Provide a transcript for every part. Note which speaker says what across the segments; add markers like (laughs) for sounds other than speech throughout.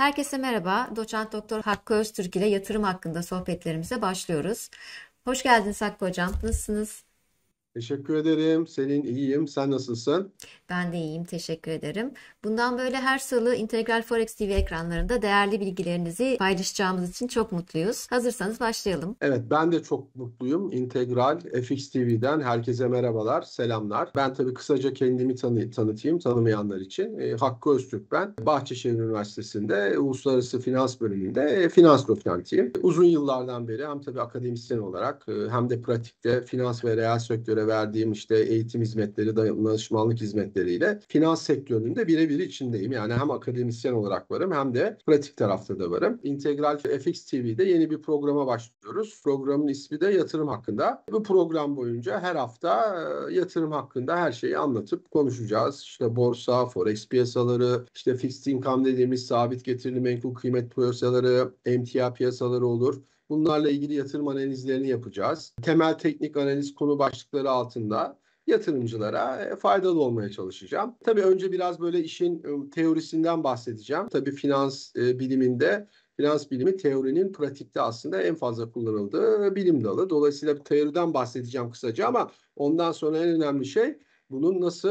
Speaker 1: Herkese merhaba. Doçent Doktor Hakkı Öztürk ile yatırım hakkında sohbetlerimize başlıyoruz. Hoş geldiniz Hakkı Hocam. Nasılsınız?
Speaker 2: Teşekkür ederim. Senin iyiyim. Sen nasılsın?
Speaker 1: Ben de iyiyim, teşekkür ederim. Bundan böyle her salı Integral Forex TV ekranlarında değerli bilgilerinizi paylaşacağımız için çok mutluyuz. Hazırsanız başlayalım.
Speaker 2: Evet, ben de çok mutluyum. Integral FX TV'den herkese merhabalar, selamlar. Ben tabii kısaca kendimi tanı tanıtayım tanımayanlar için. E, Hakkı Öztürk ben. Bahçeşehir Üniversitesi'nde Uluslararası Finans Bölümünde e, finans doçentiyim. Uzun yıllardan beri hem tabii akademisyen olarak e, hem de pratikte finans ve reel sektörü üniversitelere verdiğim işte eğitim hizmetleri, danışmanlık hizmetleriyle finans sektöründe birebir içindeyim. Yani hem akademisyen olarak varım hem de pratik tarafta da varım. İntegral FX TV'de yeni bir programa başlıyoruz. Programın ismi de yatırım hakkında. Bu program boyunca her hafta yatırım hakkında her şeyi anlatıp konuşacağız. İşte borsa, forex piyasaları, işte fixed income dediğimiz sabit getirili menkul kıymet piyasaları, emtia piyasaları olur. Bunlarla ilgili yatırım analizlerini yapacağız. Temel teknik analiz konu başlıkları altında yatırımcılara e, faydalı olmaya çalışacağım. Tabii önce biraz böyle işin e, teorisinden bahsedeceğim. Tabii finans e, biliminde finans bilimi teorinin pratikte aslında en fazla kullanıldığı bilim dalı. Dolayısıyla teoriden bahsedeceğim kısaca ama ondan sonra en önemli şey bunun nasıl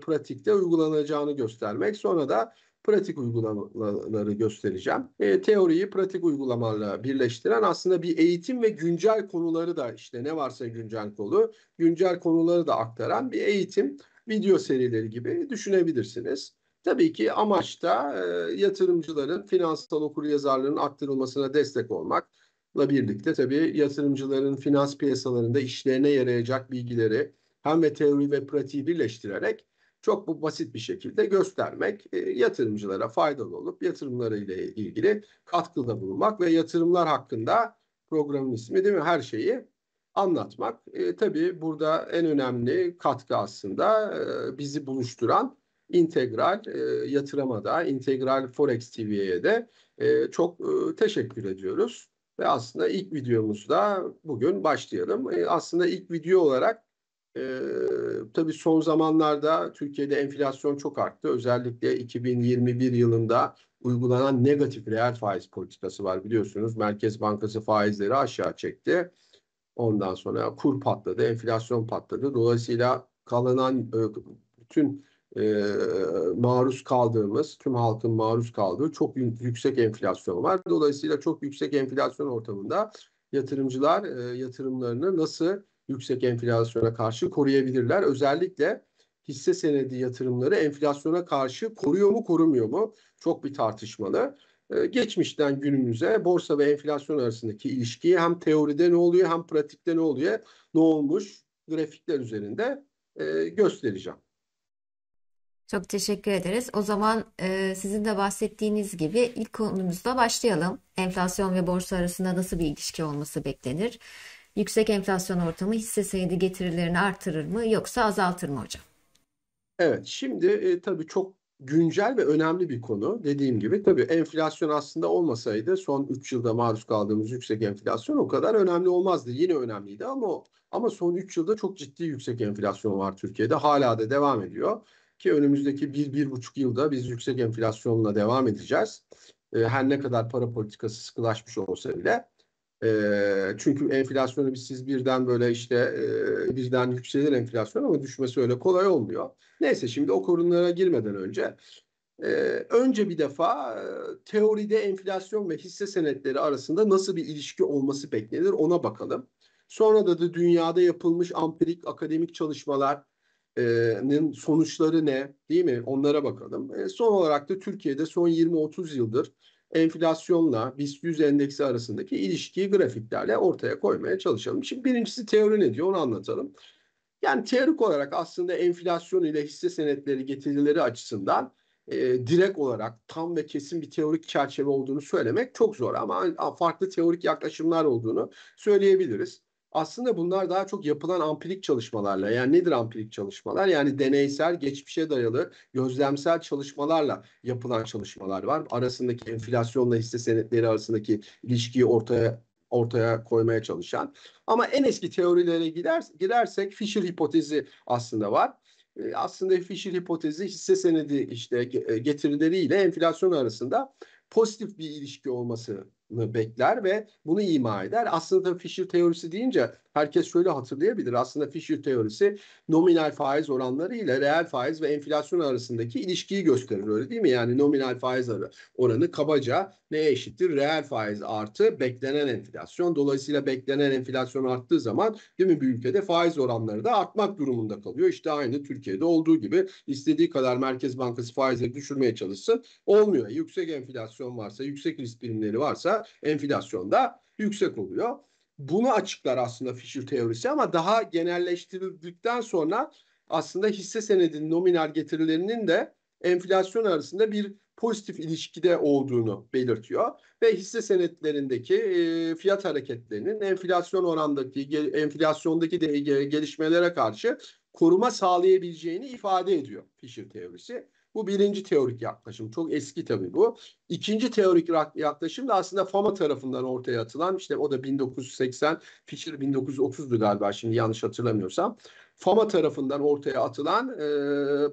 Speaker 2: pratikte uygulanacağını göstermek. Sonra da pratik uygulamaları göstereceğim. E, teoriyi pratik uygulamalarla birleştiren aslında bir eğitim ve güncel konuları da işte ne varsa güncel konu, güncel konuları da aktaran bir eğitim video serileri gibi düşünebilirsiniz. Tabii ki amaç da e, yatırımcıların finansal okuryazarlığının arttırılmasına destek olmakla birlikte tabii yatırımcıların finans piyasalarında işlerine yarayacak bilgileri hem ve teori ve pratiği birleştirerek çok bu basit bir şekilde göstermek, e, yatırımcılara faydalı olup yatırımları ile ilgili katkıda bulunmak ve yatırımlar hakkında programın ismi değil mi her şeyi anlatmak. E, tabii burada en önemli katkı aslında e, bizi buluşturan integral e, yatırıma integral Forex TV'ye de e, çok e, teşekkür ediyoruz. Ve aslında ilk videomuzda bugün başlayalım. E, aslında ilk video olarak ee, tabii son zamanlarda Türkiye'de enflasyon çok arttı. Özellikle 2021 yılında uygulanan negatif reel faiz politikası var biliyorsunuz. Merkez Bankası faizleri aşağı çekti. Ondan sonra kur patladı, enflasyon patladı. Dolayısıyla kalınan e, bütün e, maruz kaldığımız, tüm halkın maruz kaldığı çok yüksek enflasyon var. Dolayısıyla çok yüksek enflasyon ortamında yatırımcılar e, yatırımlarını nasıl yüksek enflasyona karşı koruyabilirler. Özellikle hisse senedi yatırımları enflasyona karşı koruyor mu korumuyor mu? Çok bir tartışmalı. Ee, geçmişten günümüze borsa ve enflasyon arasındaki ilişkiyi hem teoride ne oluyor hem pratikte ne oluyor ne olmuş grafikler üzerinde e, göstereceğim.
Speaker 1: Çok teşekkür ederiz. O zaman e, sizin de bahsettiğiniz gibi ilk konumuzda başlayalım. Enflasyon ve borsa arasında nasıl bir ilişki olması beklenir? yüksek enflasyon ortamı hisse senedi getirilerini artırır mı yoksa azaltır mı hocam?
Speaker 2: Evet şimdi e, tabii çok güncel ve önemli bir konu. Dediğim gibi tabii enflasyon aslında olmasaydı son 3 yılda maruz kaldığımız yüksek enflasyon o kadar önemli olmazdı. Yine önemliydi ama ama son 3 yılda çok ciddi yüksek enflasyon var Türkiye'de. Hala da devam ediyor ki önümüzdeki 1-1,5 yılda biz yüksek enflasyonla devam edeceğiz. E, her ne kadar para politikası sıkılaşmış olsa bile. E, çünkü enflasyonu biz siz birden böyle işte e, birden yükselir enflasyon ama düşmesi öyle kolay olmuyor. Neyse şimdi o konulara girmeden önce e, önce bir defa teoride enflasyon ve hisse senetleri arasında nasıl bir ilişki olması beklenir ona bakalım. Sonra da, da dünyada yapılmış ampirik akademik çalışmalar, sonuçları ne değil mi? Onlara bakalım. E, son olarak da Türkiye'de son 20-30 yıldır enflasyonla BIST 100 endeksi arasındaki ilişkiyi grafiklerle ortaya koymaya çalışalım. Şimdi birincisi teori ne diyor onu anlatalım. Yani teorik olarak aslında enflasyon ile hisse senetleri getirileri açısından e, direkt olarak tam ve kesin bir teorik çerçeve olduğunu söylemek çok zor ama farklı teorik yaklaşımlar olduğunu söyleyebiliriz aslında bunlar daha çok yapılan ampirik çalışmalarla yani nedir ampirik çalışmalar? Yani deneysel, geçmişe dayalı, gözlemsel çalışmalarla yapılan çalışmalar var. Arasındaki enflasyonla hisse senetleri arasındaki ilişkiyi ortaya ortaya koymaya çalışan. Ama en eski teorilere gider, girersek Fisher hipotezi aslında var. E, aslında Fisher hipotezi hisse senedi işte e, getirileriyle enflasyon arasında pozitif bir ilişki olması bekler ve bunu ima eder. Aslında Fisher teorisi deyince herkes şöyle hatırlayabilir. Aslında Fisher teorisi nominal faiz oranları ile reel faiz ve enflasyon arasındaki ilişkiyi gösterir öyle değil mi? Yani nominal faiz oranı kabaca neye eşittir? Reel faiz artı beklenen enflasyon. Dolayısıyla beklenen enflasyon arttığı zaman değil mi bir ülkede faiz oranları da artmak durumunda kalıyor. İşte aynı Türkiye'de olduğu gibi istediği kadar Merkez Bankası faizleri düşürmeye çalışsın olmuyor. Yüksek enflasyon varsa, yüksek risk birimleri varsa enflasyonda yüksek oluyor. Bunu açıklar aslında Fisher teorisi ama daha genelleştirildikten sonra aslında hisse senedinin nominal getirilerinin de enflasyon arasında bir pozitif ilişkide olduğunu belirtiyor ve hisse senetlerindeki e, fiyat hareketlerinin enflasyon orandaki gel, enflasyondaki de, gelişmelere karşı koruma sağlayabileceğini ifade ediyor Fisher teorisi. Bu birinci teorik yaklaşım. Çok eski tabii bu. İkinci teorik yaklaşım da aslında Fama tarafından ortaya atılan işte o da 1980, Fisher 1930'du galiba şimdi yanlış hatırlamıyorsam. Fama tarafından ortaya atılan e,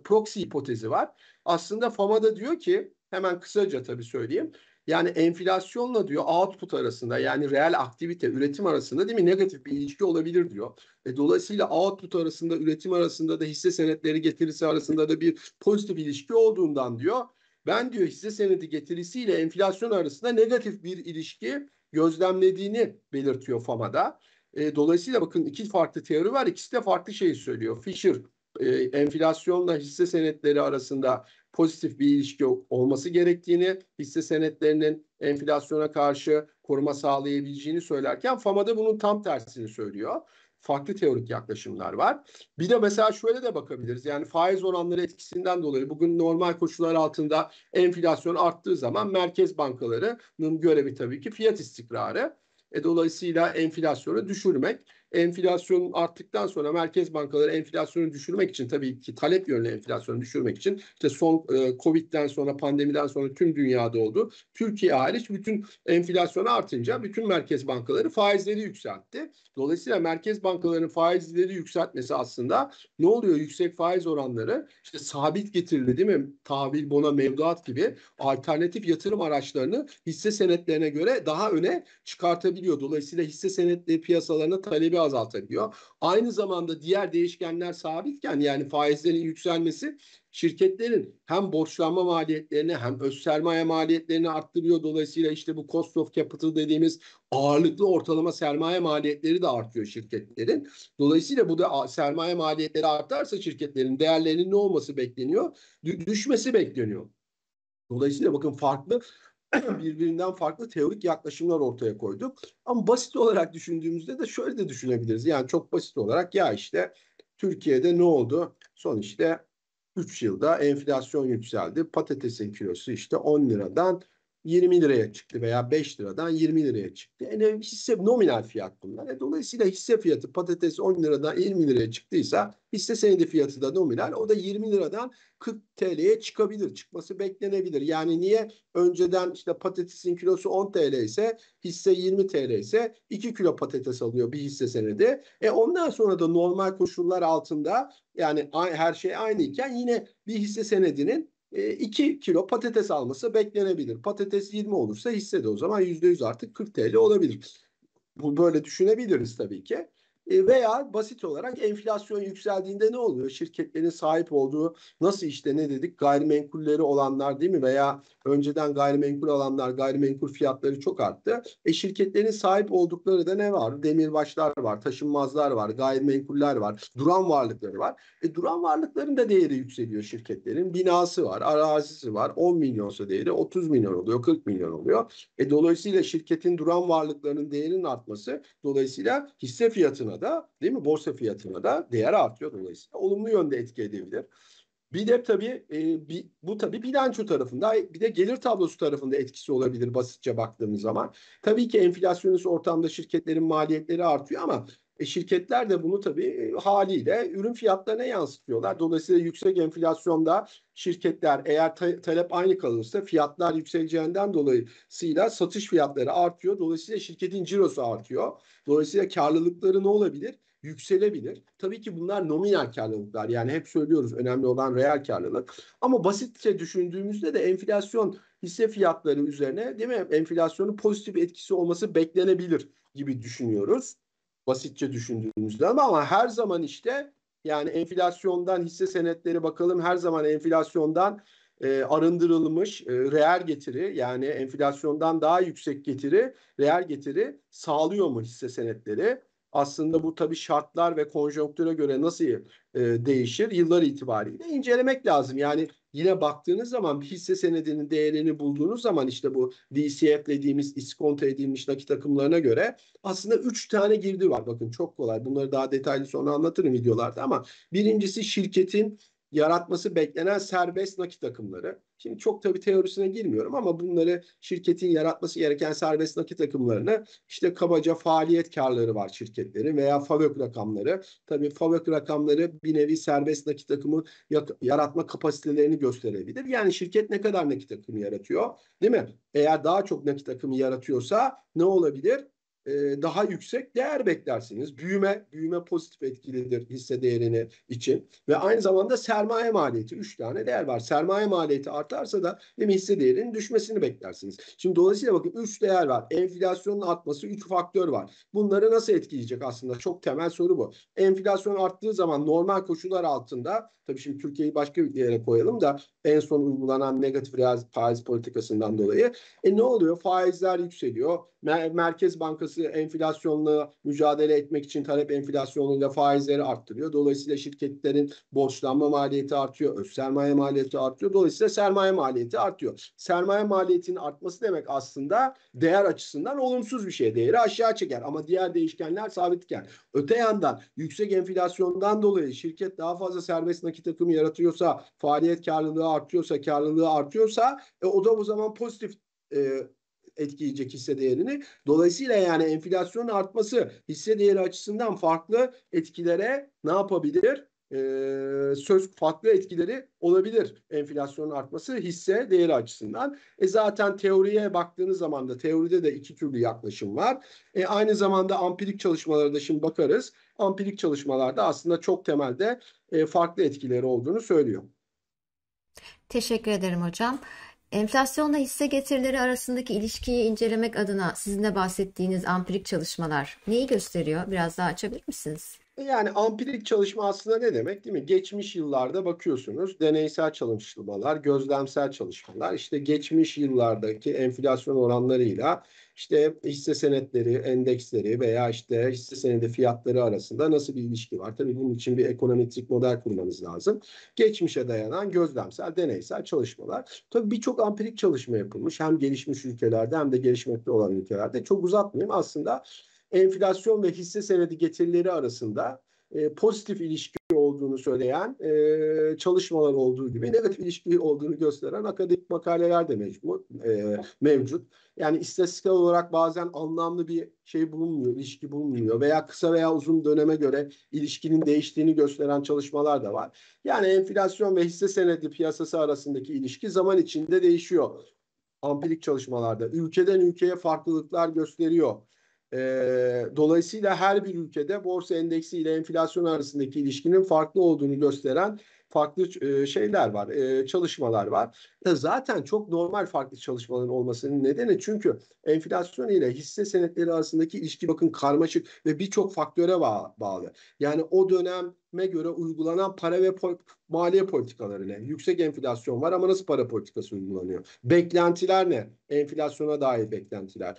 Speaker 2: proxy hipotezi var. Aslında Fama da diyor ki hemen kısaca tabii söyleyeyim. Yani enflasyonla diyor output arasında yani reel aktivite, üretim arasında değil mi negatif bir ilişki olabilir diyor. E, dolayısıyla output arasında, üretim arasında da hisse senetleri getirisi arasında da bir pozitif ilişki olduğundan diyor. Ben diyor hisse senedi getirisiyle enflasyon arasında negatif bir ilişki gözlemlediğini belirtiyor FAMA'da. E, dolayısıyla bakın iki farklı teori var. ikisi de farklı şeyi söylüyor. Fisher e, enflasyonla hisse senetleri arasında pozitif bir ilişki olması gerektiğini, hisse senetlerinin enflasyona karşı koruma sağlayabileceğini söylerken FAMA'da bunun tam tersini söylüyor. Farklı teorik yaklaşımlar var. Bir de mesela şöyle de bakabiliriz. Yani faiz oranları etkisinden dolayı bugün normal koşullar altında enflasyon arttığı zaman merkez bankalarının görevi tabii ki fiyat istikrarı. E, dolayısıyla enflasyonu düşürmek enflasyon arttıktan sonra merkez bankaları enflasyonu düşürmek için tabii ki talep yönlü enflasyonu düşürmek için işte son e, Covid'den sonra pandemiden sonra tüm dünyada oldu. Türkiye hariç bütün enflasyonu artınca bütün merkez bankaları faizleri yükseltti. Dolayısıyla merkez bankalarının faizleri yükseltmesi aslında ne oluyor? Yüksek faiz oranları işte sabit getirili değil mi? Tahvil, bona, mevduat gibi alternatif yatırım araçlarını hisse senetlerine göre daha öne çıkartabiliyor. Dolayısıyla hisse senetleri piyasalarına talebi azaltabiliyor. Aynı zamanda diğer değişkenler sabitken yani faizlerin yükselmesi şirketlerin hem borçlanma maliyetlerini hem öz sermaye maliyetlerini arttırıyor. Dolayısıyla işte bu cost of capital dediğimiz ağırlıklı ortalama sermaye maliyetleri de artıyor şirketlerin. Dolayısıyla bu da sermaye maliyetleri artarsa şirketlerin değerlerinin ne olması bekleniyor? Düşmesi bekleniyor. Dolayısıyla bakın farklı (clears throat) birbirinden farklı teorik yaklaşımlar ortaya koyduk. Ama basit olarak düşündüğümüzde de şöyle de düşünebiliriz. Yani çok basit olarak ya işte Türkiye'de ne oldu? Son işte 3 yılda enflasyon yükseldi. Patatesin kilosu işte 10 liradan 20 liraya çıktı veya 5 liradan 20 liraya çıktı. Yani e, hisse nominal fiyat bunlar. E, dolayısıyla hisse fiyatı patates 10 liradan 20 liraya çıktıysa hisse senedi fiyatı da nominal. O da 20 liradan 40 TL'ye çıkabilir. Çıkması beklenebilir. Yani niye önceden işte patatesin kilosu 10 TL ise hisse 20 TL ise 2 kilo patates alıyor bir hisse senedi. E ondan sonra da normal koşullar altında yani her şey aynı iken yine bir hisse senedinin 2 e, kilo patates alması beklenebilir. Patates 20 olursa hissede o zaman %100 artık 40 TL olabilir. Bu böyle düşünebiliriz tabii ki. E, veya basit olarak enflasyon yükseldiğinde ne oluyor? Şirketlerin sahip olduğu nasıl işte ne dedik gayrimenkulleri olanlar değil mi veya önceden gayrimenkul alanlar gayrimenkul fiyatları çok arttı. E şirketlerin sahip oldukları da ne var? Demirbaşlar var, taşınmazlar var, gayrimenkuller var, duran varlıkları var. E duran varlıkların da değeri yükseliyor şirketlerin. Binası var, arazisi var. 10 milyonsa değeri 30 milyon oluyor, 40 milyon oluyor. E dolayısıyla şirketin duran varlıklarının değerinin artması dolayısıyla hisse fiyatına fiyatına da değil mi borsa fiyatına da değer artıyor dolayısıyla olumlu yönde etki edebilir. Bir de tabii e, bir, bu tabii bilanço tarafında bir de gelir tablosu tarafında etkisi olabilir basitçe baktığımız zaman. Tabii ki enflasyonist ortamda şirketlerin maliyetleri artıyor ama e, şirketler de bunu tabii e, haliyle ürün fiyatlarına yansıtıyorlar. Dolayısıyla yüksek enflasyonda şirketler eğer ta- talep aynı kalırsa fiyatlar yükseleceğinden dolayısıyla satış fiyatları artıyor. Dolayısıyla şirketin cirosu artıyor. Dolayısıyla karlılıkları ne olabilir? yükselebilir. Tabii ki bunlar nominal karlılıklar. Yani hep söylüyoruz önemli olan reel karlılık. Ama basitçe düşündüğümüzde de enflasyon hisse fiyatları üzerine değil mi? Enflasyonun pozitif etkisi olması beklenebilir gibi düşünüyoruz basitçe düşündüğümüzde ama, ama her zaman işte yani enflasyondan hisse senetleri bakalım her zaman enflasyondan e, arındırılmış e, reel getiri yani enflasyondan daha yüksek getiri reel getiri sağlıyor mu hisse senetleri? Aslında bu tabii şartlar ve konjonktüre göre nasıl e, değişir yıllar itibariyle incelemek lazım. Yani yine baktığınız zaman bir hisse senedinin değerini bulduğunuz zaman işte bu DCF dediğimiz iskonto edilmiş nakit akımlarına göre aslında 3 tane girdi var. Bakın çok kolay. Bunları daha detaylı sonra anlatırım videolarda ama birincisi şirketin yaratması beklenen serbest nakit akımları. Şimdi çok tabii teorisine girmiyorum ama bunları şirketin yaratması gereken serbest nakit akımlarını işte kabaca faaliyet karları var şirketleri veya FAVÖK rakamları. Tabii FAVÖK rakamları bir nevi serbest nakit akımı yaratma kapasitelerini gösterebilir. Yani şirket ne kadar nakit akımı yaratıyor değil mi? Eğer daha çok nakit akımı yaratıyorsa ne olabilir? E, daha yüksek değer beklersiniz. Büyüme, büyüme pozitif etkilidir hisse değerini için ve aynı zamanda sermaye maliyeti Üç tane değer var. Sermaye maliyeti artarsa da hem hisse değerinin düşmesini beklersiniz. Şimdi dolayısıyla bakın üç değer var. Enflasyonun artması üç faktör var. Bunları nasıl etkileyecek aslında? Çok temel soru bu. Enflasyon arttığı zaman normal koşullar altında tabii şimdi Türkiye'yi başka bir yere koyalım da en son uygulanan negatif faiz politikasından dolayı e ne oluyor? Faizler yükseliyor. Merkez Bankası Başkası enflasyonla mücadele etmek için talep enflasyonuyla faizleri arttırıyor. Dolayısıyla şirketlerin borçlanma maliyeti artıyor, öz sermaye maliyeti artıyor. Dolayısıyla sermaye maliyeti artıyor. Sermaye maliyetinin artması demek aslında değer açısından olumsuz bir şey. Değeri aşağı çeker ama diğer değişkenler sabitken. Öte yandan yüksek enflasyondan dolayı şirket daha fazla serbest nakit akımı yaratıyorsa, faaliyet karlılığı artıyorsa, karlılığı artıyorsa e, o da o zaman pozitif e, etkileyecek hisse değerini. Dolayısıyla yani enflasyonun artması hisse değeri açısından farklı etkilere ne yapabilir? Ee, söz farklı etkileri olabilir enflasyonun artması hisse değeri açısından. E zaten teoriye baktığınız zaman da teoride de iki türlü yaklaşım var. E aynı zamanda ampirik çalışmalara da şimdi bakarız. Ampirik çalışmalarda aslında çok temelde e, farklı etkileri olduğunu söylüyor.
Speaker 1: Teşekkür ederim hocam. Enflasyonla hisse getirileri arasındaki ilişkiyi incelemek adına sizin de bahsettiğiniz ampirik çalışmalar neyi gösteriyor? Biraz daha açabilir misiniz?
Speaker 2: Yani ampirik çalışma aslında ne demek değil mi? Geçmiş yıllarda bakıyorsunuz deneysel çalışmalar, gözlemsel çalışmalar işte geçmiş yıllardaki enflasyon oranlarıyla işte hisse senetleri, endeksleri veya işte hisse senedi fiyatları arasında nasıl bir ilişki var? Tabii bunun için bir ekonometrik model kurmanız lazım. Geçmişe dayanan gözlemsel, deneysel çalışmalar. Tabii birçok ampirik çalışma yapılmış. Hem gelişmiş ülkelerde hem de gelişmekte olan ülkelerde. Çok uzatmayayım aslında enflasyon ve hisse senedi getirileri arasında e, pozitif ilişki olduğunu söyleyen e, çalışmalar olduğu gibi negatif ilişki olduğunu gösteren akademik makaleler de mecbur, e, mevcut. Yani istatistiksel olarak bazen anlamlı bir şey bulunmuyor, ilişki bulunmuyor veya kısa veya uzun döneme göre ilişkinin değiştiğini gösteren çalışmalar da var. Yani enflasyon ve hisse senedi piyasası arasındaki ilişki zaman içinde değişiyor. Ampirik çalışmalarda ülkeden ülkeye farklılıklar gösteriyor. E, dolayısıyla her bir ülkede borsa endeksi ile enflasyon arasındaki ilişkinin farklı olduğunu gösteren farklı e, şeyler var, e, çalışmalar var. E, zaten çok normal farklı çalışmaların olmasının nedeni çünkü enflasyon ile hisse senetleri arasındaki ilişki bakın karmaşık ve birçok faktöre bağlı. Yani o döneme göre uygulanan para ve pol- maliye politikaları Yüksek enflasyon var ama nasıl para politikası uygulanıyor? Beklentiler ne? Enflasyona dair beklentiler.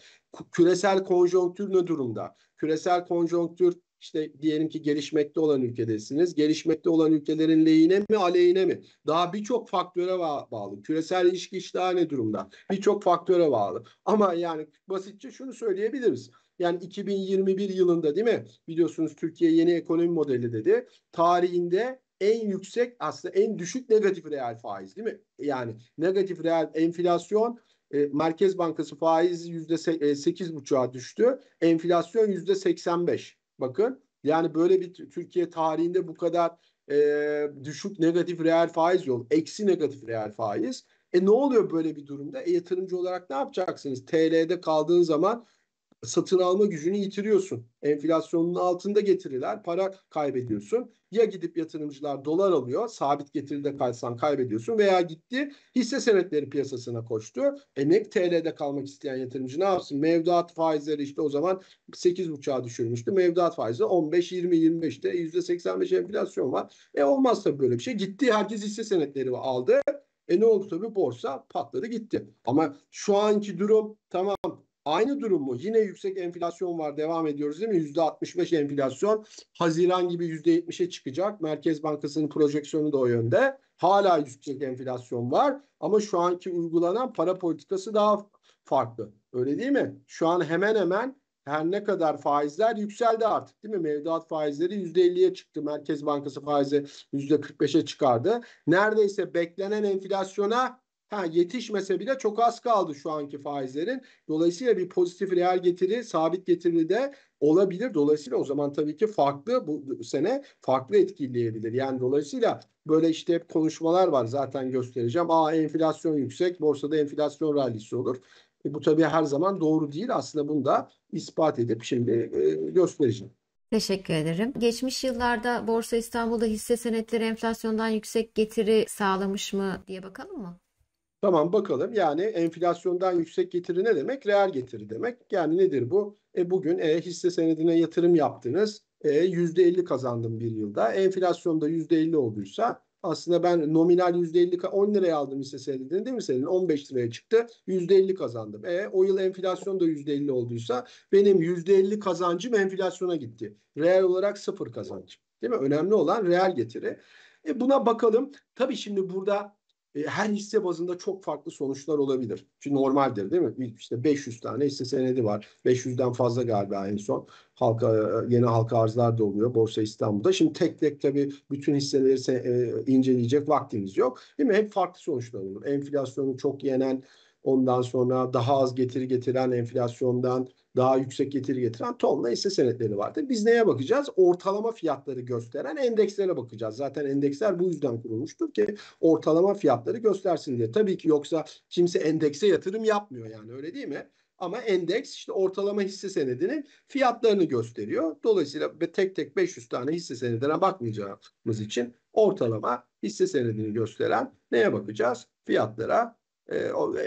Speaker 2: Küresel konjonktür ne durumda? Küresel konjonktür işte diyelim ki gelişmekte olan ülkedesiniz. Gelişmekte olan ülkelerin lehine mi aleyhine mi? Daha birçok faktöre bağlı. Küresel ilişki işte ne durumda? Birçok faktöre bağlı. Ama yani basitçe şunu söyleyebiliriz. Yani 2021 yılında değil mi? Biliyorsunuz Türkiye yeni ekonomi modeli dedi. Tarihinde en yüksek aslında en düşük negatif reel faiz değil mi? Yani negatif reel enflasyon e, Merkez Bankası faiz yüzde e, sekiz buçuğa düştü. Enflasyon yüzde seksen beş. Bakın yani böyle bir Türkiye tarihinde bu kadar e, düşük negatif reel faiz yok. Eksi negatif reel faiz. E ne oluyor böyle bir durumda? E yatırımcı olarak ne yapacaksınız? TL'de kaldığın zaman satın alma gücünü yitiriyorsun. Enflasyonun altında getiriler, para kaybediyorsun. Ya gidip yatırımcılar dolar alıyor, sabit getiride kalsan kaybediyorsun veya gitti hisse senetleri piyasasına koştu. Emek TL'de kalmak isteyen yatırımcı ne yapsın? Mevduat faizleri işte o zaman 8.5'a düşürmüştü. Mevduat faizi 15, 20, 25'te %85 enflasyon var. E olmaz tabii böyle bir şey. Gitti herkes hisse senetleri aldı. E ne oldu tabii borsa patladı gitti. Ama şu anki durum tamam Aynı durum mu? Yine yüksek enflasyon var devam ediyoruz değil mi? Yüzde 65 enflasyon. Haziran gibi yüzde 70'e çıkacak. Merkez Bankası'nın projeksiyonu da o yönde. Hala yüksek enflasyon var ama şu anki uygulanan para politikası daha farklı. Öyle değil mi? Şu an hemen hemen her ne kadar faizler yükseldi artık değil mi? Mevduat faizleri %50'ye çıktı. Merkez Bankası faizi %45'e çıkardı. Neredeyse beklenen enflasyona Ha yetişmese bile çok az kaldı şu anki faizlerin. Dolayısıyla bir pozitif reel getiri, sabit getiri de olabilir. Dolayısıyla o zaman tabii ki farklı bu, sene farklı etkileyebilir. Yani dolayısıyla böyle işte hep konuşmalar var zaten göstereceğim. Aa enflasyon yüksek, borsada enflasyon rallisi olur. E, bu tabii her zaman doğru değil. Aslında bunu da ispat edip şimdi e, göstereceğim.
Speaker 1: Teşekkür ederim. Geçmiş yıllarda Borsa İstanbul'da hisse senetleri enflasyondan yüksek getiri sağlamış mı diye bakalım mı?
Speaker 2: Tamam bakalım. Yani enflasyondan yüksek getiri ne demek? Reel getiri demek. Yani nedir bu? E bugün e, hisse senedine yatırım yaptınız. E, %50 kazandım bir yılda. Enflasyonda %50 olduysa aslında ben nominal %50 10 liraya aldım hisse senedini değil mi senin? 15 liraya çıktı. %50 kazandım. E o yıl enflasyon da %50 olduysa benim %50 kazancım enflasyona gitti. Reel olarak sıfır kazancım. Değil mi? Önemli olan reel getiri. E buna bakalım. Tabii şimdi burada e, her hisse bazında çok farklı sonuçlar olabilir. Çünkü normaldir değil mi? İşte 500 tane hisse senedi var. 500'den fazla galiba en son. Halka, e, yeni halka arzlar da oluyor Borsa İstanbul'da. Şimdi tek tek tabii bütün hisseleri se, e, inceleyecek vaktimiz yok. Değil mi? Hep farklı sonuçlar olur. Enflasyonu çok yenen, ondan sonra daha az getiri getiren enflasyondan daha yüksek getiri getiren tonla hisse senetleri vardı. Biz neye bakacağız? Ortalama fiyatları gösteren endekslere bakacağız. Zaten endeksler bu yüzden kurulmuştur ki ortalama fiyatları göstersin diye. Tabii ki yoksa kimse endekse yatırım yapmıyor yani öyle değil mi? Ama endeks işte ortalama hisse senedinin fiyatlarını gösteriyor. Dolayısıyla tek tek 500 tane hisse senedine bakmayacağımız için ortalama hisse senedini gösteren neye bakacağız? Fiyatlara, e,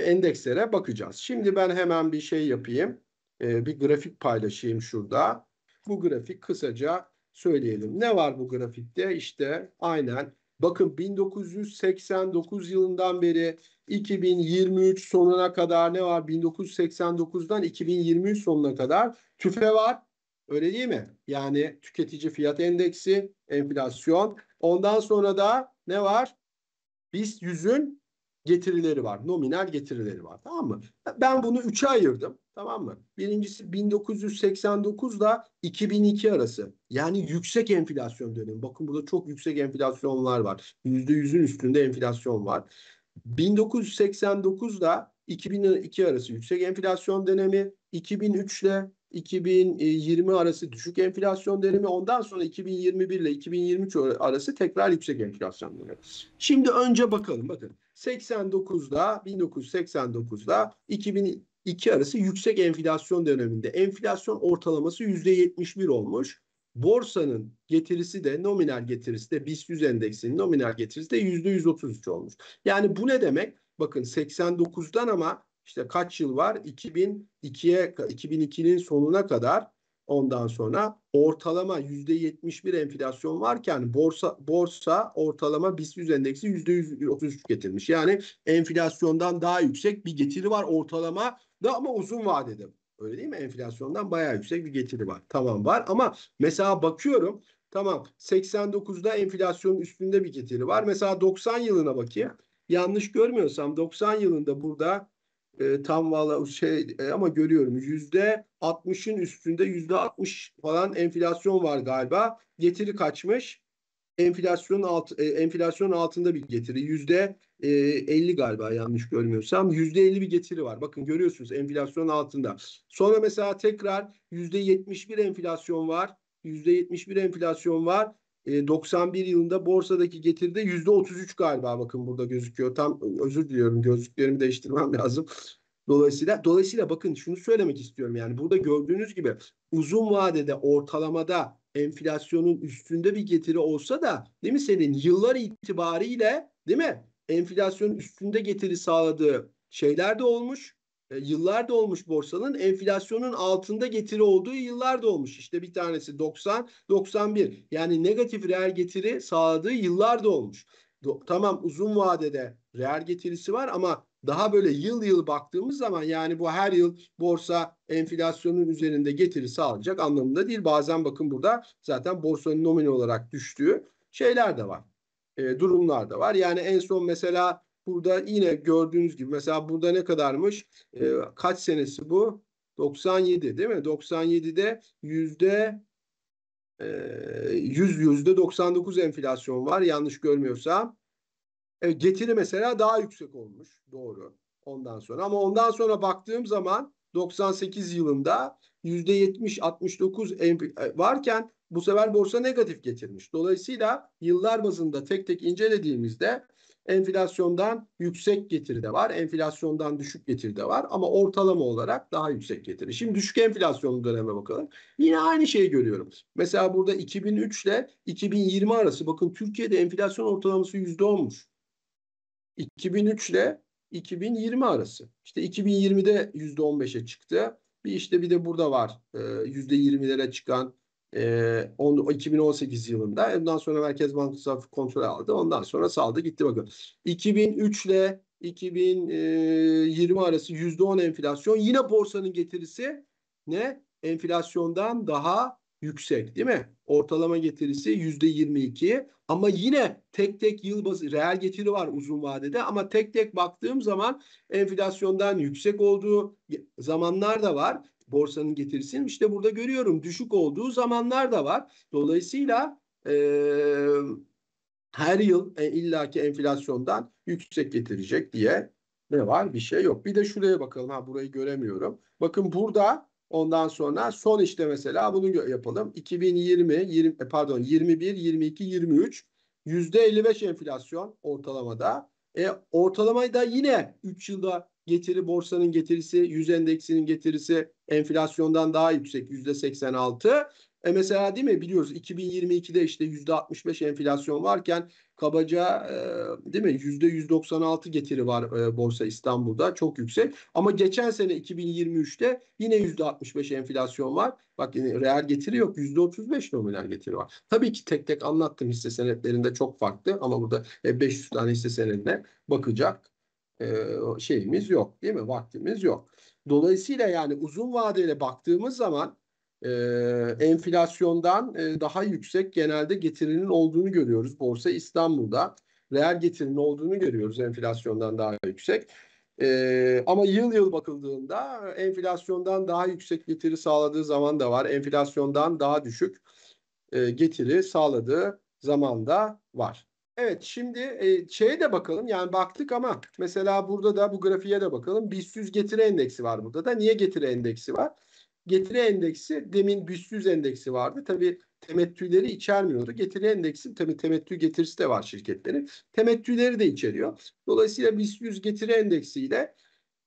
Speaker 2: endekslere bakacağız. Şimdi ben hemen bir şey yapayım e, bir grafik paylaşayım şurada. Bu grafik kısaca söyleyelim. Ne var bu grafikte? İşte aynen bakın 1989 yılından beri 2023 sonuna kadar ne var? 1989'dan 2023 sonuna kadar tüfe var. Öyle değil mi? Yani tüketici fiyat endeksi, enflasyon. Ondan sonra da ne var? BIST 100'ün getirileri var. Nominal getirileri var. Tamam mı? Ben bunu üçe ayırdım. Tamam mı? Birincisi 1989 ile 2002 arası. Yani yüksek enflasyon dönemi. Bakın burada çok yüksek enflasyonlar var. %100'ün üstünde enflasyon var. 1989 ile 2002 arası yüksek enflasyon dönemi. 2003 ile 2020 arası düşük enflasyon dönemi ondan sonra 2021 ile 2023 arası tekrar yüksek enflasyon dönemi. Şimdi önce bakalım bakın 89'da 1989'da 2002 arası yüksek enflasyon döneminde enflasyon ortalaması %71 olmuş. Borsanın getirisi de nominal getirisi de BIST 100 endeksinin nominal getirisi de %133 olmuş. Yani bu ne demek? Bakın 89'dan ama işte kaç yıl var? 2002'ye 2002'nin sonuna kadar ondan sonra ortalama %71 enflasyon varken borsa borsa ortalama BIST endeksi %133 getirmiş. Yani enflasyondan daha yüksek bir getiri var ortalama da ama uzun vadede. Öyle değil mi? Enflasyondan bayağı yüksek bir getiri var. Tamam var ama mesela bakıyorum tamam 89'da enflasyonun üstünde bir getiri var. Mesela 90 yılına bakayım. Yanlış görmüyorsam 90 yılında burada e, tam valla şey e, ama görüyorum yüzde 60'ın üstünde yüzde 60 falan enflasyon var galiba. Getiri kaçmış. Enflasyonun alt, e, enflasyonun altında bir getiri yüzde 50 e, galiba yanlış görmüyorsam yüzde 50 bir getiri var. Bakın görüyorsunuz enflasyon altında. Sonra mesela tekrar yüzde 71 enflasyon var. Yüzde 71 enflasyon var. 91 ee, yılında borsadaki getiride yüzde 33 galiba bakın burada gözüküyor. Tam özür diliyorum gözlüklerimi değiştirmem (laughs) lazım. Dolayısıyla dolayısıyla bakın şunu söylemek istiyorum yani burada gördüğünüz gibi uzun vadede ortalamada enflasyonun üstünde bir getiri olsa da değil mi senin yıllar itibariyle değil mi enflasyonun üstünde getiri sağladığı şeyler de olmuş e, yıllar olmuş borsanın enflasyonun altında getiri olduğu yıllar da olmuş. İşte bir tanesi 90, 91. Yani negatif reel getiri sağladığı yıllar da olmuş. Do tamam uzun vadede reel getirisi var ama daha böyle yıl yıl baktığımız zaman yani bu her yıl borsa enflasyonun üzerinde getiri sağlayacak anlamında değil. Bazen bakın burada zaten borsanın nominal olarak düştüğü şeyler de var. E, durumlar da var. Yani en son mesela Burada yine gördüğünüz gibi mesela burada ne kadarmış? E, kaç senesi bu? 97 değil mi? 97'de yüzde 100 e, yüzde 99 enflasyon var yanlış görmüyorsam. E, getiri mesela daha yüksek olmuş. Doğru. Ondan sonra ama ondan sonra baktığım zaman 98 yılında yüzde %70-69 e, varken bu sefer borsa negatif getirmiş. Dolayısıyla yıllar bazında tek tek incelediğimizde Enflasyondan yüksek getiri de var, enflasyondan düşük getiri de var ama ortalama olarak daha yüksek getiri. Şimdi düşük enflasyonlu döneme bakalım. Yine aynı şeyi görüyorum. Mesela burada 2003 ile 2020 arası bakın Türkiye'de enflasyon ortalaması %10'muş. 2003 ile 2020 arası. İşte 2020'de %15'e çıktı. Bir işte bir de burada var %20'lere e, çıkan e, on, 2018 yılında. Ondan sonra Merkez Bankası kontrol aldı. Ondan sonra saldı gitti bakın. 2003 ile 2020 arası %10 enflasyon. Yine borsanın getirisi ne? Enflasyondan daha yüksek değil mi? Ortalama getirisi yüzde 22 ama yine tek tek yıl bazı reel getiri var uzun vadede ama tek tek baktığım zaman enflasyondan yüksek olduğu zamanlar da var borsanın getirisinin. işte burada görüyorum düşük olduğu zamanlar da var. Dolayısıyla e, her yıl e, illaki enflasyondan yüksek getirecek diye ne var? Bir şey yok. Bir de şuraya bakalım. Ha burayı göremiyorum. Bakın burada ondan sonra son işte mesela bunu yapalım. 2020, 20, e, pardon 21, 22, 23 yüzde %55 enflasyon ortalamada. E, ortalamayı da yine 3 yılda getiri borsanın getirisi, yüz endeksinin getirisi enflasyondan daha yüksek yüzde 86. E mesela değil mi biliyoruz 2022'de işte yüzde 65 enflasyon varken kabaca e, değil mi yüzde 196 getiri var e, borsa İstanbul'da çok yüksek. Ama geçen sene 2023'te yine yüzde 65 enflasyon var. Bak yani reel getiri yok yüzde 35 nominal getiri var. Tabii ki tek tek anlattım hisse senetlerinde çok farklı ama burada 500 e, tane hisse senedine bakacak e, şeyimiz yok değil mi? Vaktimiz yok. Dolayısıyla yani uzun vadeli baktığımız zaman e, enflasyondan e, daha yüksek genelde getirinin olduğunu görüyoruz. Borsa İstanbul'da reel getirinin olduğunu görüyoruz enflasyondan daha yüksek. E, ama yıl yıl bakıldığında enflasyondan daha yüksek getiri sağladığı zaman da var. Enflasyondan daha düşük e, getiri sağladığı zaman da var. Evet şimdi e, şeye de bakalım yani baktık ama mesela burada da bu grafiğe de bakalım. BIST 100 getiri endeksi var burada da. Niye getiri endeksi var? Getiri endeksi demin BIST 100 endeksi vardı. Tabii temettüleri içermiyordu. Getiri endeksi tabii temettü getirisi de var şirketlerin. Temettüleri de içeriyor. Dolayısıyla BIST 100 getiri endeksiyle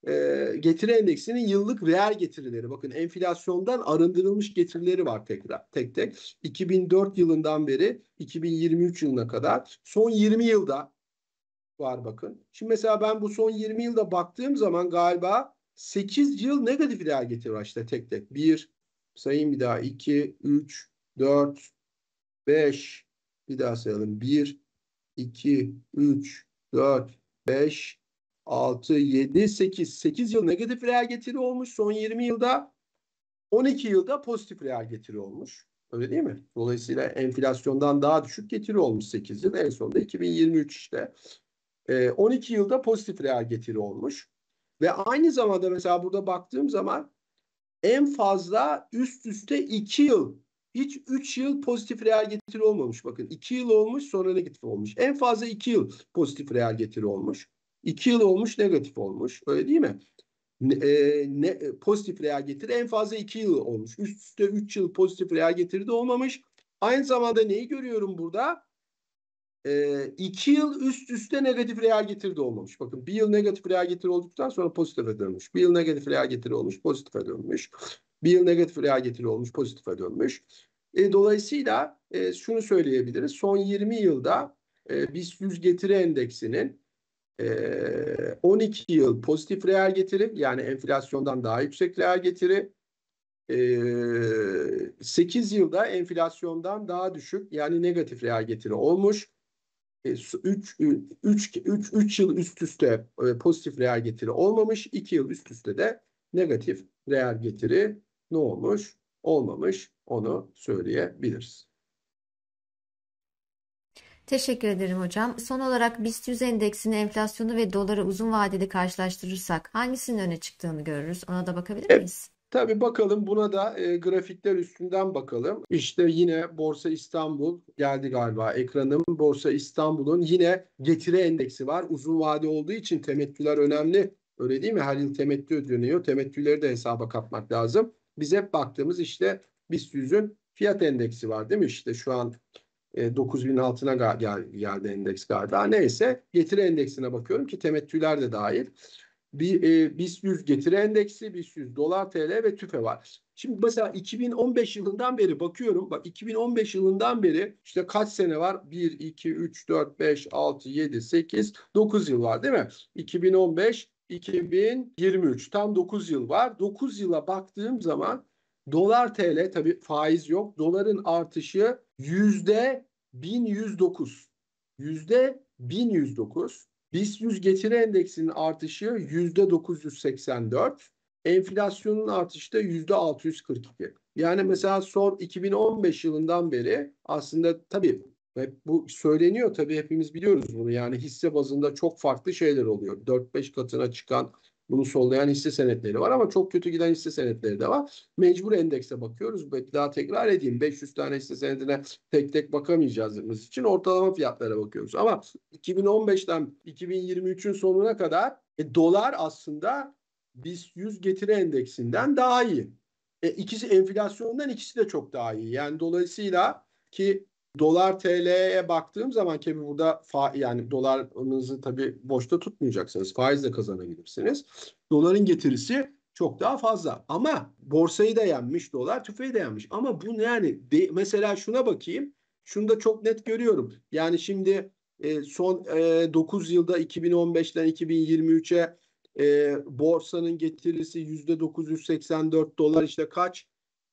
Speaker 2: e, getiri endeksinin yıllık reel getirileri. Bakın enflasyondan arındırılmış getirileri var tekrar tek tek. 2004 yılından beri 2023 yılına kadar son 20 yılda var bakın. Şimdi mesela ben bu son 20 yılda baktığım zaman galiba 8 yıl negatif reel getiri var işte tek tek. 1 sayayım bir daha 2 3 4 5 bir daha sayalım 1 2 3 4 5 6, 7, 8, 8 yıl negatif reel getiri olmuş. Son 20 yılda 12 yılda pozitif reel getiri olmuş. Öyle değil mi? Dolayısıyla enflasyondan daha düşük getiri olmuş 8 yıl. En sonunda 2023 işte. 12 ee, yılda pozitif reel getiri olmuş. Ve aynı zamanda mesela burada baktığım zaman en fazla üst üste 2 yıl hiç 3 yıl pozitif reel getiri olmamış. Bakın 2 yıl olmuş sonra negatif olmuş. En fazla 2 yıl pozitif reel getiri olmuş. İki yıl olmuş negatif olmuş. Öyle değil mi? e, ne, e, pozitif reel getiri en fazla 2 yıl olmuş. Üst üste 3 yıl pozitif reya getirdi de olmamış. Aynı zamanda neyi görüyorum burada? 2 e, yıl üst üste negatif reel getirdi de olmamış. Bakın bir yıl negatif reel getiri olduktan sonra pozitife dönmüş. Bir yıl negatif reel getiri olmuş, pozitife dönmüş. Bir yıl negatif reel getiri olmuş, pozitife dönmüş. E, dolayısıyla e, şunu söyleyebiliriz. Son 20 yılda e, BIST 100 getiri endeksinin 12 yıl pozitif reel getiri yani enflasyondan daha yüksek reel getiri 8 yılda enflasyondan daha düşük yani negatif reel getiri olmuş. 3, 3, 3, 3 yıl üst üste e, pozitif reel getiri olmamış. 2 yıl üst üste de negatif reel getiri ne olmuş? Olmamış onu söyleyebiliriz.
Speaker 1: Teşekkür ederim hocam. Son olarak BIST 100 endeksini, enflasyonu ve doları uzun vadede karşılaştırırsak hangisinin öne çıktığını görürüz? Ona da bakabilir evet. miyiz?
Speaker 2: Tabii bakalım buna da e, grafikler üstünden bakalım. İşte yine Borsa İstanbul geldi galiba ekranım. Borsa İstanbul'un yine getiri endeksi var. Uzun vade olduğu için temettüler önemli. Öyle değil mi? Her yıl temettü ödeniyor. Temettüleri de hesaba katmak lazım. Biz hep baktığımız işte BIST 100'ün fiyat endeksi var değil mi? İşte şu an 9000 e, altına gel- geldi endeks galiba. Neyse getiri endeksine bakıyorum ki temettüler de dahil. Bir, e, BIST 100 getiri endeksi, BIST 100 dolar TL ve tüfe var. Şimdi mesela 2015 yılından beri bakıyorum. Bak 2015 yılından beri işte kaç sene var? 1, 2, 3, 4, 5, 6, 7, 8, 9 yıl var değil mi? 2015, 2023 tam 9 yıl var. 9 yıla baktığım zaman dolar TL tabii faiz yok. Doların artışı yüzde 1109. Yüzde 1109. BIST 100 getiri endeksinin artışı yüzde 984. Enflasyonun artışı da yüzde 642. Yani mesela son 2015 yılından beri aslında tabii ve bu söyleniyor tabii hepimiz biliyoruz bunu. Yani hisse bazında çok farklı şeyler oluyor. 4-5 katına çıkan bunu sollayan hisse senetleri var ama çok kötü giden hisse senetleri de var. Mecbur endekse bakıyoruz. Daha tekrar edeyim 500 tane hisse senedine tek tek bakamayacağımız için ortalama fiyatlara bakıyoruz. Ama 2015'ten 2023'ün sonuna kadar e, dolar aslında biz 100 getiri endeksinden daha iyi. E, ikisi enflasyondan ikisi de çok daha iyi. Yani dolayısıyla ki Dolar TL'ye baktığım zaman ki burada fa, yani dolarınızı tabii boşta tutmayacaksınız. Faizle kazanabilirsiniz. Doların getirisi çok daha fazla. Ama borsayı da yenmiş, dolar tüfeği de yenmiş. Ama bu yani de, mesela şuna bakayım. Şunu da çok net görüyorum. Yani şimdi e, son e, 9 yılda 2015'ten 2023'e e, borsanın getirisi %984 dolar işte kaç?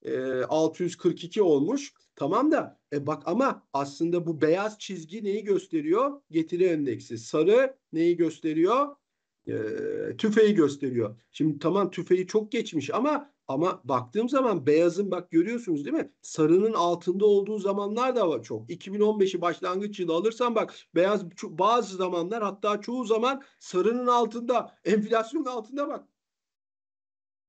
Speaker 2: E, 642 olmuş. Tamam da e bak ama aslında bu beyaz çizgi neyi gösteriyor? Getiri endeksi. Sarı neyi gösteriyor? E, tüfeği gösteriyor. Şimdi tamam tüfeği çok geçmiş ama ama baktığım zaman beyazın bak görüyorsunuz değil mi? Sarının altında olduğu zamanlar da var çok. 2015'i başlangıç yılı alırsan bak beyaz bazı zamanlar hatta çoğu zaman sarının altında (laughs) enflasyonun altında bak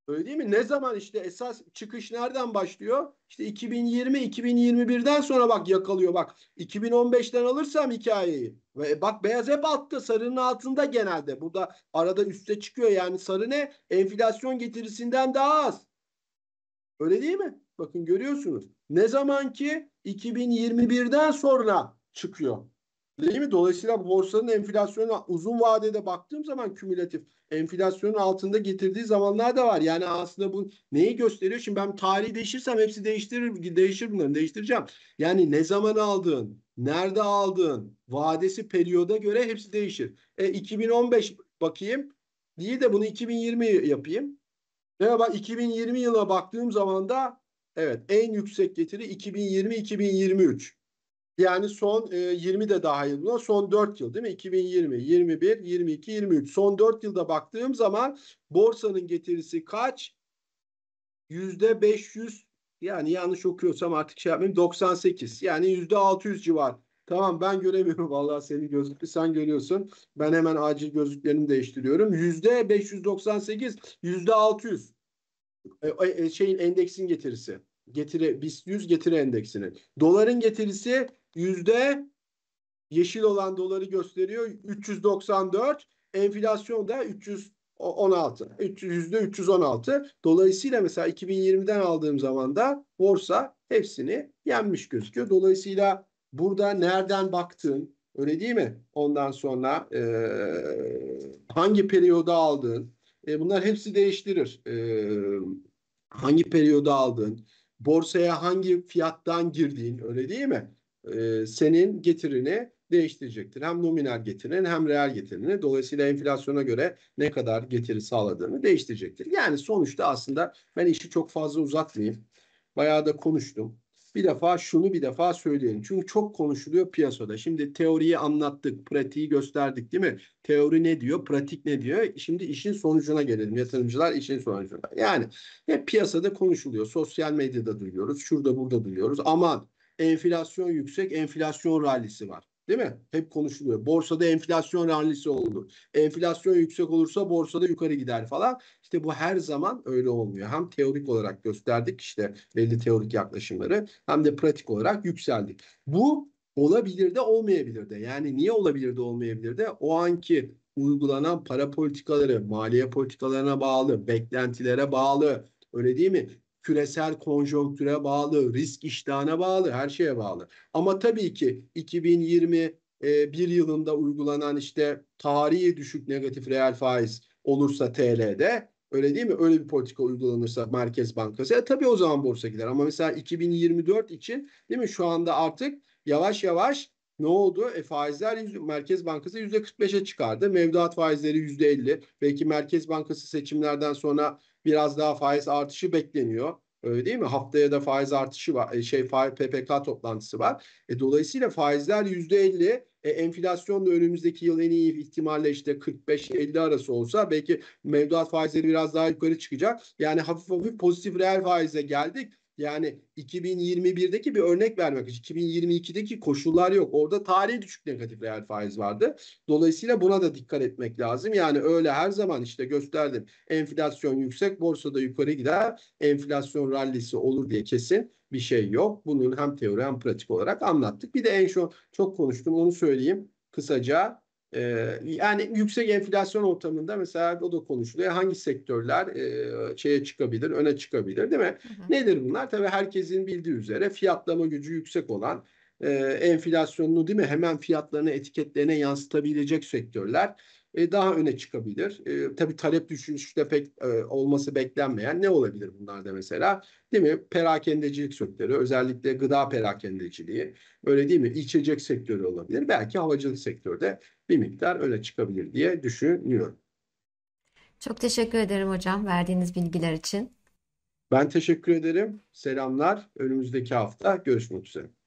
Speaker 2: Öyle değil mi? Ne zaman işte esas çıkış nereden başlıyor? İşte 2020 2021'den sonra bak yakalıyor bak. 2015'ten alırsam hikayeyi. Ve bak beyaz hep altta, sarının altında genelde. Burada arada üste çıkıyor yani sarı ne? Enflasyon getirisinden daha az. Öyle değil mi? Bakın görüyorsunuz. Ne zaman ki 2021'den sonra çıkıyor. Değil mi? Dolayısıyla borsanın enflasyonu uzun vadede baktığım zaman kümülatif enflasyonun altında getirdiği zamanlar da var. Yani aslında bu neyi gösteriyor? Şimdi ben tarihi değiştirsem hepsi değiştirir, değişir bunları değiştireceğim. Yani ne zaman aldığın, nerede aldığın, vadesi periyoda göre hepsi değişir. E, 2015 bakayım diye de bunu 2020 yapayım. Ve bak 2020 yıla baktığım zaman da evet en yüksek getiri 2020-2023. Yani son e, 20 de dahil buna son 4 yıl değil mi? 2020, 21, 22, 23. Son 4 yılda baktığım zaman borsanın getirisi kaç? Yüzde 500 yani yanlış okuyorsam artık şey yapmayayım 98 yani yüzde 600 civar. Tamam ben göremiyorum (laughs) vallahi seni gözlüklü sen görüyorsun. Ben hemen acil gözlüklerimi değiştiriyorum. Yüzde 598 yüzde 600 e, e, e, şeyin endeksin getirisi getire BIST 100 getiri endeksinin. Doların getirisi Yüzde yeşil olan doları gösteriyor 394. Enflasyon da 316. yüzde 316. Dolayısıyla mesela 2020'den aldığım zaman da borsa hepsini yenmiş gözüküyor. Dolayısıyla burada nereden baktın öyle değil mi? Ondan sonra e, hangi periyoda aldın? E, bunlar hepsi değiştirir. E, hangi periyoda aldın? Borsaya hangi fiyattan girdiğin öyle değil mi? E, senin getirini değiştirecektir. Hem nominal getirin hem reel getirini. Dolayısıyla enflasyona göre ne kadar getiri sağladığını değiştirecektir. Yani sonuçta aslında ben işi çok fazla uzatmayayım. Bayağı da konuştum. Bir defa şunu bir defa söyleyelim. Çünkü çok konuşuluyor piyasada. Şimdi teoriyi anlattık, pratiği gösterdik değil mi? Teori ne diyor, pratik ne diyor? Şimdi işin sonucuna gelelim. Yatırımcılar işin sonucuna. Yani hep piyasada konuşuluyor. Sosyal medyada duyuyoruz, şurada burada duyuyoruz. Aman enflasyon yüksek, enflasyon rallisi var. Değil mi? Hep konuşuluyor. Borsada enflasyon rallisi oldu. Enflasyon yüksek olursa borsada yukarı gider falan. İşte bu her zaman öyle olmuyor. Hem teorik olarak gösterdik işte belli teorik yaklaşımları hem de pratik olarak yükseldik. Bu olabilir de olmayabilir de. Yani niye olabilir de olmayabilir de o anki uygulanan para politikaları, maliye politikalarına bağlı, beklentilere bağlı. Öyle değil mi? küresel konjonktüre bağlı, risk iştahına bağlı, her şeye bağlı. Ama tabii ki 2021 e, yılında uygulanan işte tarihi düşük negatif reel faiz olursa TL'de öyle değil mi? Öyle bir politika uygulanırsa Merkez Bankası e, tabii o zaman borsa gider. Ama mesela 2024 için değil mi şu anda artık yavaş yavaş ne oldu? E, faizler Merkez Bankası yüzde %45'e çıkardı. Mevduat faizleri yüzde %50. Belki Merkez Bankası seçimlerden sonra biraz daha faiz artışı bekleniyor. Öyle değil mi? Haftaya da faiz artışı var. E, şey faiz PPK toplantısı var. E, dolayısıyla faizler yüzde elli e, enflasyon da önümüzdeki yıl en iyi ihtimalle işte 45-50 arası olsa belki mevduat faizleri biraz daha yukarı çıkacak. Yani hafif hafif pozitif reel faize geldik. Yani 2021'deki bir örnek vermek için 2022'deki koşullar yok. Orada tarihi düşük negatif reel faiz vardı. Dolayısıyla buna da dikkat etmek lazım. Yani öyle her zaman işte gösterdim. Enflasyon yüksek, borsada yukarı gider. Enflasyon rallisi olur diye kesin bir şey yok. Bunun hem teori hem pratik olarak anlattık. Bir de en son çok konuştum onu söyleyeyim kısaca. Ee, yani yüksek enflasyon ortamında mesela o da konuşuluyor. Hangi sektörler e, şeye çıkabilir, öne çıkabilir değil mi? Hı hı. Nedir bunlar? Tabii herkesin bildiği üzere fiyatlama gücü yüksek olan e, enflasyonunu değil mi hemen fiyatlarını etiketlerine yansıtabilecek sektörler e, daha öne çıkabilir. E, tabii talep düşünüşte pek e, olması beklenmeyen ne olabilir bunlarda mesela? Değil mi? Perakendecilik sektörü, özellikle gıda perakendeciliği, öyle değil mi? İçecek sektörü olabilir. Belki havacılık sektörde bir miktar öne çıkabilir diye düşünüyorum.
Speaker 1: Çok teşekkür ederim hocam verdiğiniz bilgiler için.
Speaker 2: Ben teşekkür ederim. Selamlar. Önümüzdeki hafta görüşmek üzere.